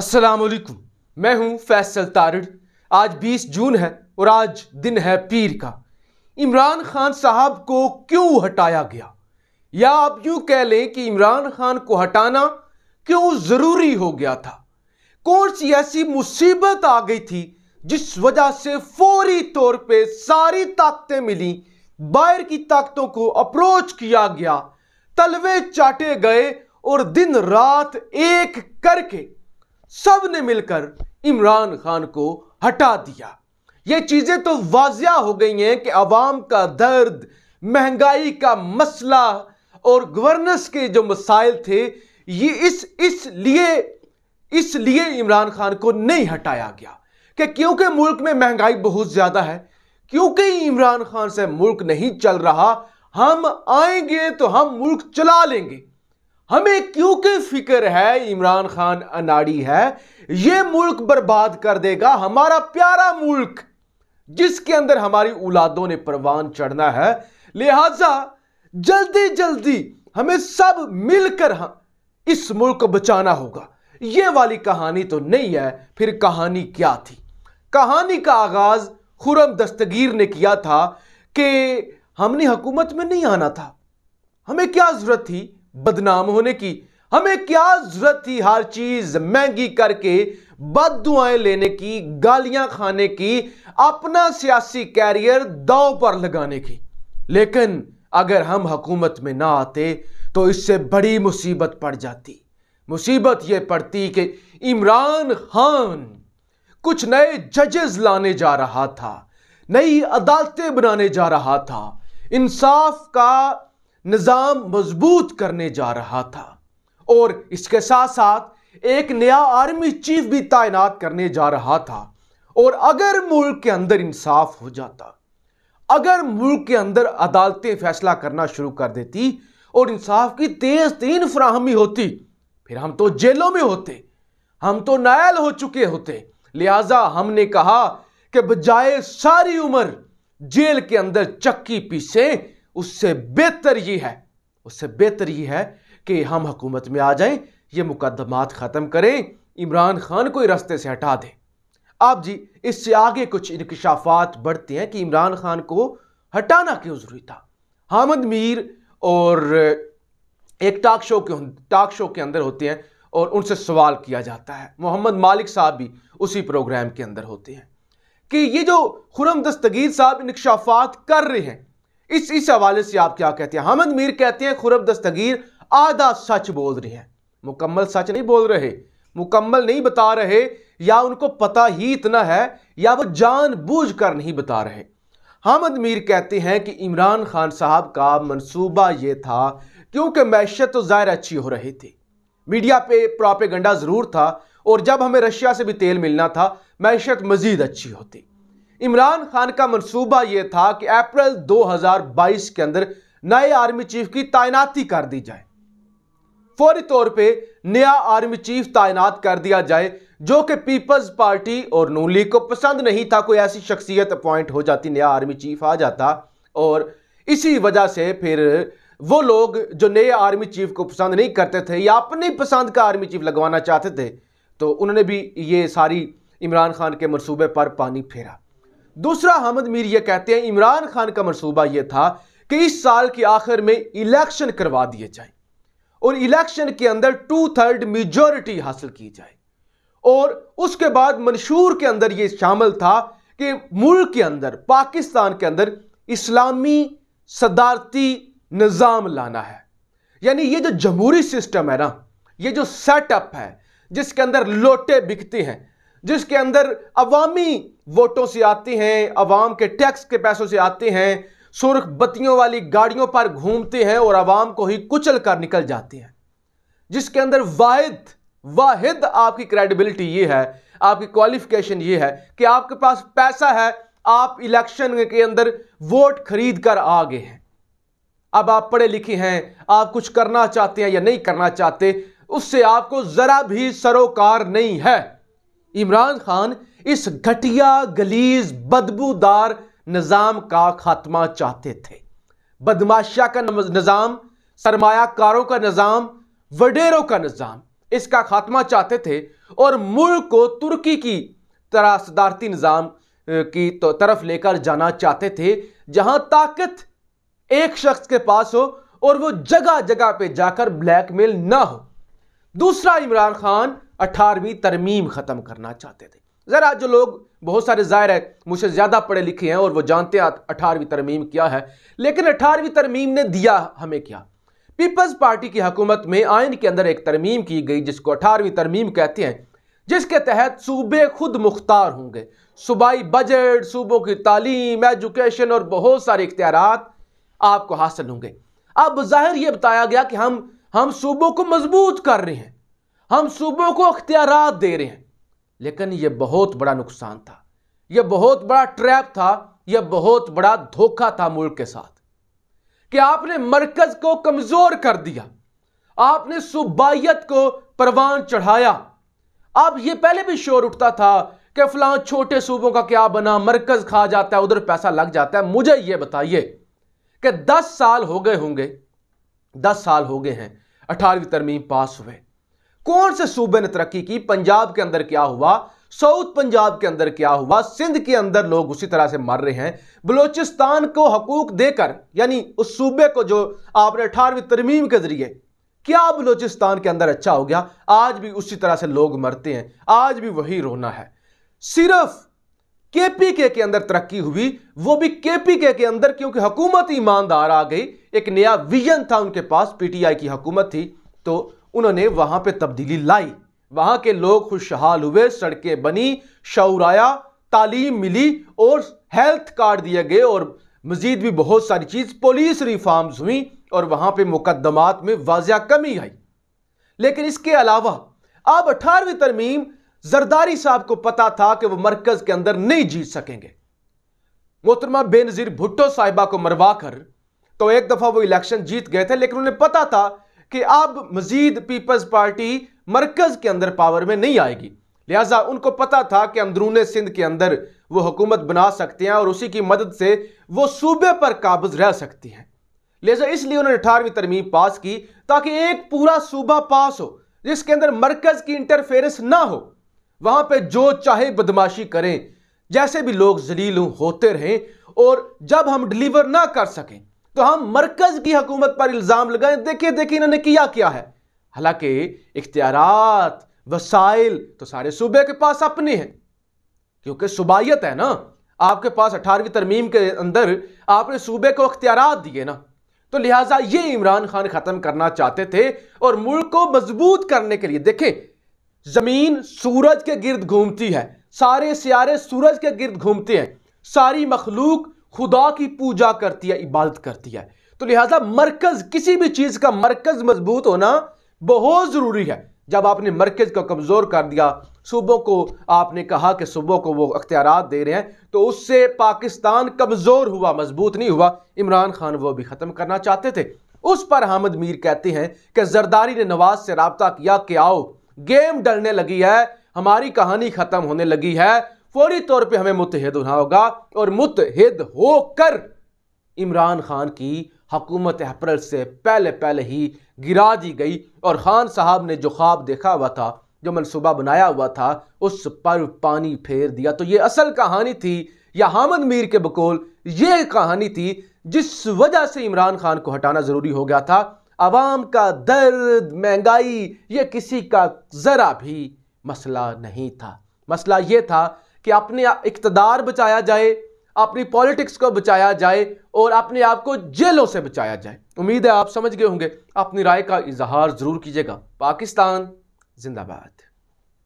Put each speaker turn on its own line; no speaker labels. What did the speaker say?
अस्सलाम वालेकुम मैं हूं फैसल तारड़ आज 20 जून है और आज दिन है पीर का इमरान खान साहब को क्यों हटाया गया या आप यूं कह लें कि इमरान खान को हटाना क्यों ज़रूरी हो गया था कौन सी ऐसी मुसीबत आ गई थी जिस वजह से फौरी तौर पे सारी ताकतें मिली बाहर की ताकतों को अप्रोच किया गया तलवे चाटे गए और दिन रात एक करके सब ने मिलकर इमरान खान को हटा दिया ये चीज़ें तो वाजिया हो गई हैं कि आवाम का दर्द महंगाई का मसला और गवर्नेंस के जो मसाइल थे ये इस इसलिए इसलिए इमरान खान को नहीं हटाया गया कि क्योंकि मुल्क में महंगाई बहुत ज़्यादा है क्योंकि इमरान खान से मुल्क नहीं चल रहा हम आएंगे तो हम मुल्क चला लेंगे हमें क्योंकि फिक्र है इमरान खान अनाड़ी है यह मुल्क बर्बाद कर देगा हमारा प्यारा मुल्क जिसके अंदर हमारी औलादों ने परवान चढ़ना है लिहाजा जल्दी जल्दी हमें सब मिलकर हाँ, इस मुल्क को बचाना होगा यह वाली कहानी तो नहीं है फिर कहानी क्या थी कहानी का आगाज खुरम दस्तगीर ने किया था कि हमने हुकूमत में नहीं आना था हमें क्या जरूरत थी बदनाम होने की हमें क्या जरूरत थी हर चीज महंगी करके बद दुआएं लेने की गालियां खाने की अपना सियासी कैरियर दाव पर लगाने की लेकिन अगर हम हकूमत में ना आते तो इससे बड़ी मुसीबत पड़ जाती मुसीबत यह पड़ती कि इमरान खान कुछ नए जजेस लाने जा रहा था नई अदालतें बनाने जा रहा था इंसाफ का निज़ाम मजबूत करने जा रहा था और इसके साथ साथ एक नया आर्मी चीफ भी तैनात करने जा रहा था और अगर मुल्क के अंदर इंसाफ हो जाता अगर मुल्क के अंदर अदालतें फैसला करना शुरू कर देती और इंसाफ की तेज तीन फ्राहमी होती फिर हम तो जेलों में होते हम तो नायल हो चुके होते लिहाजा हमने कहा कि बजाय सारी उम्र जेल के अंदर चक्की पीसें उससे बेहतर ये है उससे बेहतर ये है कि हम हुकूमत में आ जाएं ये मुकदमात ख़त्म करें इमरान खान को रास्ते से हटा दें आप जी इससे आगे कुछ इनकशाफात बढ़ते हैं कि इमरान खान को हटाना क्यों ज़रूरी था हामद मीर और एक टाक शो के टाक शो के अंदर होते हैं और उनसे सवाल किया जाता है मोहम्मद मालिक साहब भी उसी प्रोग्राम के अंदर होते हैं कि ये जो खुरम दस्तगीर साहब इनकशाफात कर रहे हैं इस इस हवाले से आप क्या कहते हैं हमद मीर कहते हैं खुरब दस्तगीर आधा सच बोल रहे हैं मुकम्मल सच नहीं बोल रहे मुकम्मल नहीं बता रहे या उनको पता ही इतना है या वो बूझ कर नहीं बता रहे हामद मीर कहते हैं कि इमरान खान साहब का मंसूबा ये था क्योंकि मैशत तो ज़ाहिर अच्छी हो रही थी मीडिया पे प्रॉपेगंडा ज़रूर था और जब हमें रशिया से भी तेल मिलना था मैशत मज़ीद अच्छी होती इमरान खान का मंसूबा यह था कि अप्रैल 2022 के अंदर नए आर्मी चीफ की तैनाती कर दी जाए फौरी तौर पे नया आर्मी चीफ तैनात कर दिया जाए जो कि पीपल्स पार्टी और नू लीग को पसंद नहीं था कोई ऐसी शख्सियत अपॉइंट हो जाती नया आर्मी चीफ आ जाता और इसी वजह से फिर वो लोग जो नए आर्मी चीफ को पसंद नहीं करते थे या अपनी पसंद का आर्मी चीफ लगवाना चाहते थे तो उन्होंने भी ये सारी इमरान खान के मनसूबे पर पानी फेरा दूसरा हमद मीर ये कहते हैं इमरान खान का मनसूबा यह था कि इस साल के आखिर में इलेक्शन करवा दिए जाए और इलेक्शन के अंदर टू थर्ड मेजोरिटी हासिल की जाए और उसके बाद मंशूर के अंदर यह शामिल था कि मुल्क के अंदर पाकिस्तान के अंदर इस्लामी सदारती निज़ाम लाना है यानी ये जो जमहूरी सिस्टम है ना ये जो सेटअप है जिसके अंदर लोटे बिकते हैं जिसके अंदर अवामी वोटों से आती हैं अवाम के टैक्स के पैसों से आते हैं सुर्ख बत्तियों वाली गाड़ियों पर घूमते हैं और आवाम को ही कुचल कर निकल जाते हैं जिसके अंदर वाहिद वाहिद आपकी क्रेडिबिलिटी ये है आपकी क्वालिफिकेशन ये है कि आपके पास पैसा है आप इलेक्शन के अंदर वोट खरीद कर आ गए हैं अब आप पढ़े लिखे हैं आप कुछ करना चाहते हैं या नहीं करना चाहते उससे आपको ज़रा भी सरोकार नहीं है इमरान खान इस घटिया गलीज बदबूदार निज़ाम का खात्मा चाहते थे बदमाशा का निज़ाम सरमायाकारों का निज़ाम वडेरों का निज़ाम इसका खात्मा चाहते थे और मुल्क को तुर्की की तरह सदारती निज़ाम की तो तरफ लेकर जाना चाहते थे जहां ताकत एक शख्स के पास हो और वो जगह जगह पे जाकर ब्लैकमेल ना हो दूसरा इमरान खान अठारहवीं तरमीम ख़त्म करना चाहते थे ज़रा जो लोग बहुत सारे ज़ाहिर है मुझसे ज़्यादा पढ़े लिखे हैं और वो जानते हैं अठारहवीं तरमीम क्या है लेकिन अठारहवीं तरमीम ने दिया हमें क्या पीपल्स पार्टी की हकूमत में आयन के अंदर एक तरमीम की गई जिसको अठारहवीं तरमीम कहते हैं जिसके तहत सूबे खुद मुख्तार होंगे सूबाई बजट सूबों की तालीम एजुकेशन और बहुत सारे इख्तियार आपको हासिल होंगे अब जाहिर ये बताया गया कि हम हम सूबों को मजबूत कर रहे हैं हम सूबों को अख्तियार दे रहे हैं लेकिन यह बहुत बड़ा नुकसान था यह बहुत बड़ा ट्रैप था यह बहुत बड़ा धोखा था मुल्क के साथ कि आपने मरकज को कमजोर कर दिया आपने सूबाइत को परवान चढ़ाया अब यह पहले भी शोर उठता था कि फलां छोटे सूबों का क्या बना मरकज खा जाता है उधर पैसा लग जाता है मुझे यह बताइए कि दस साल हो गए होंगे दस साल हो गए हैं अठारहवीं तरमीम पास हुए कौन से सूबे ने तरक्की की पंजाब के अंदर क्या हुआ साउथ पंजाब के अंदर क्या हुआ सिंध के अंदर लोग उसी तरह से मर रहे हैं बलूचिस्तान को हकूक देकर यानी उस सूबे को जो आपने अठारहवीं तरमीम के जरिए क्या बलूचिस्तान के अंदर अच्छा हो गया आज भी उसी तरह से लोग मरते हैं आज भी वही रोना है सिर्फ केपीके के अंदर तरक्की हुई वो भी केपीके के अंदर क्योंकि हुकूमत ईमानदार आ गई एक नया विजन था उनके पास पीटीआई की हुकूमत थी तो उन्होंने वहां पे तब्दीली लाई वहां के लोग खुशहाल हुए सड़कें बनी शौर आया तालीम मिली और हेल्थ कार्ड दिए गए और मज़ीद भी बहुत सारी चीज़ पुलिस रिफॉर्म्स हुई और वहां पे मुकदमात में वाजिया कमी आई लेकिन इसके अलावा अब अठारहवीं तरमीम जरदारी साहब को पता था कि वह मरकज़ के अंदर नहीं जीत सकेंगे मोहतरमा बेनज़ीर भुट्टो साहिबा को मरवा कर तो एक दफ़ा वो इलेक्शन जीत गए थे लेकिन उन्हें पता था कि अब मजीद पीपल्स पार्टी मरकज़ के अंदर पावर में नहीं आएगी लिहाजा उनको पता था कि अंदरून सिंध के अंदर वो हुकूमत बना सकते हैं और उसी की मदद से वो सूबे पर काबज रह सकती हैं लिहाजा इसलिए उन्होंने अठारहवीं तरमीम पास की ताकि एक पूरा सूबा पास हो जिसके अंदर मरकज़ की इंटरफेरेंस ना हो वहां पर जो चाहे बदमाशी करें जैसे भी लोग जलील होते रहें और जब हम डिलीवर ना कर सकें तो हम मरकज की हकूमत पर इल्ज़ाम लगाए देखिए देखिए इन्होंने किया क्या है हालांकि इख्तियार वसाइल तो सारे सूबे के पास अपने हैं क्योंकि सूबाइत है ना आपके पास अठारहवीं तरमीम के अंदर आपने सूबे को अख्तियार दिए ना तो लिहाजा ये इमरान खान ख़त्म करना चाहते थे और मुल्क को मजबूत करने के लिए देखें ज़मीन सूरज के गिर्द घूमती है सारे सियारे सूरज के गिर्द घूमते हैं सारी मखलूक खुदा की पूजा करती है इबादत करती है तो लिहाजा मरकज किसी भी चीज़ का मरकज मजबूत होना बहुत ज़रूरी है जब आपने मरकज़ को कमज़ोर कर दिया सूबों को आपने कहा कि सूबों को वो अख्तियार दे रहे हैं तो उससे पाकिस्तान कमज़ोर हुआ मजबूत नहीं हुआ इमरान खान वो भी ख़त्म करना चाहते थे उस पर हामिद मीर कहते हैं कि जरदारी ने नवाज से रबता किया कि आओ गेम डलने लगी है हमारी कहानी ख़त्म होने लगी है फौरी तौर पे हमें मुतहद होना होगा और मुतहद होकर इमरान खान की हकूमत अप्रैल से पहले पहले ही गिरा दी गई और ख़ान साहब ने जो ख्वाब देखा हुआ था जो मनसूबा बनाया हुआ था उस पर पानी फेर दिया तो ये असल कहानी थी या हामद मीर के बकौल ये कहानी थी जिस वजह से इमरान खान को हटाना ज़रूरी हो गया था आवाम का दर्द महंगाई ये किसी का ज़रा भी मसला नहीं था मसला ये था कि अपने इकतदार बचाया जाए अपनी पॉलिटिक्स को बचाया जाए और अपने आप को जेलों से बचाया जाए उम्मीद है आप समझ गए होंगे अपनी राय का इजहार ज़रूर कीजिएगा पाकिस्तान जिंदाबाद